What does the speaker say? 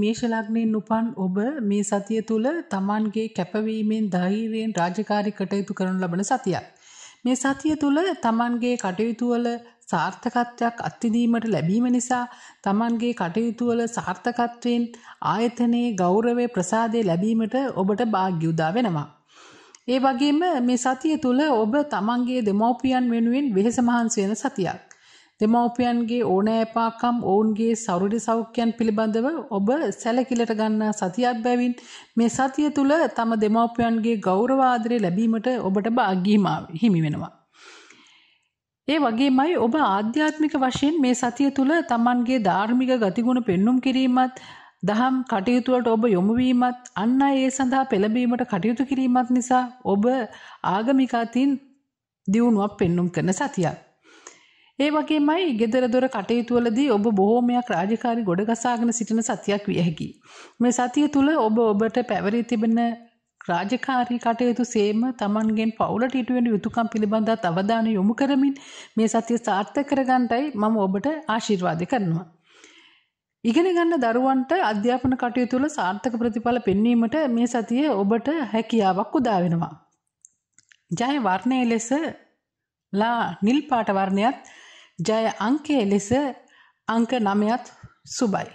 මේෂ ලග්නයෙන් උපන් ඔබ මේ සතිය තුල Tamanගේ කැපවීමෙන් ධෛර්යයෙන් රාජකාරී කටයුතු කරනු ලබන සතියක්. මේ සතිය තුල Tamanගේ කටයුතු වල සාර්ථකත්වයක් අත්විඳීමට ලැබීම නිසා Tamanගේ කටයුතු වල සාර්ථකත්වයෙන් ආයතනයේ ගෞරවය ප්‍රසාදය ලැබීමට ඔබට වාග්ය උදා වෙනවා. ඒ වගේම මේ සතිය තුල ඔබ Tamanගේ දෙමෝපියන් වෙනුවෙන් වෙහෙස මහන්සි වෙන සතියක්. දෙමව්පියන්ගේ ඕනෑපාකම් ඔවුන්ගේ සෞරඩි සෞඛ්‍යයන් පිළිබඳව ඔබ සැලකිලට ගන්නා සතියක් බැවින් මේ සතිය තුළ තම දෙමව්පියන්ගේ ගෞරවාදරය ලැබීමට ඔබට භාග්‍යමා හිමි වෙනවා. ඒ වගේමයි ඔබ ආධ්‍යාත්මික වශයෙන් මේ සතිය තුළ තමන්ගේ ධාර්මික ගතිගුණ පෙන්눔 කිරීමත් දහම් කටයුතු වලට ඔබ යොමු වීමත් අන් අය ඒ සඳහා පෙළඹීමට කටයුතු කිරීමත් නිසා ඔබ ආගමික අතින් දියුණුවක් පෙන්눔 කරන සතියක්. ඒ වගේමයි gedara dora කටයුතු වලදී ඔබ බොහෝමයක් රාජකාරි ගොඩගසාගෙන සිටින සතියක් විය හැකියි. මේ සතිය තුල ඔබ ඔබට පැවරී තිබෙන රාජකාරී කටයුතු සේම තමන්ගෙන් පවුලට ඉටුවෙන යුතුකම් පිළිබඳත් අවධානය යොමු කරමින් මේ සතිය සාර්ථක කරගන්නටයි මම ඔබට ආශිර්වාද කරනවා. ඉගෙන ගන්න දරුවන්ට අධ්‍යාපන කටයුතු වල සාර්ථක ප්‍රතිඵල පෙන්වීමට මේ සතිය ඔබට හැකියාවක් උදා වෙනවා. ජය වර්ණයේ ලෙස ලා නිල් පාට වර්ණයත් ජය අංකයේ ලෙස අංක 9ත් සුබයි.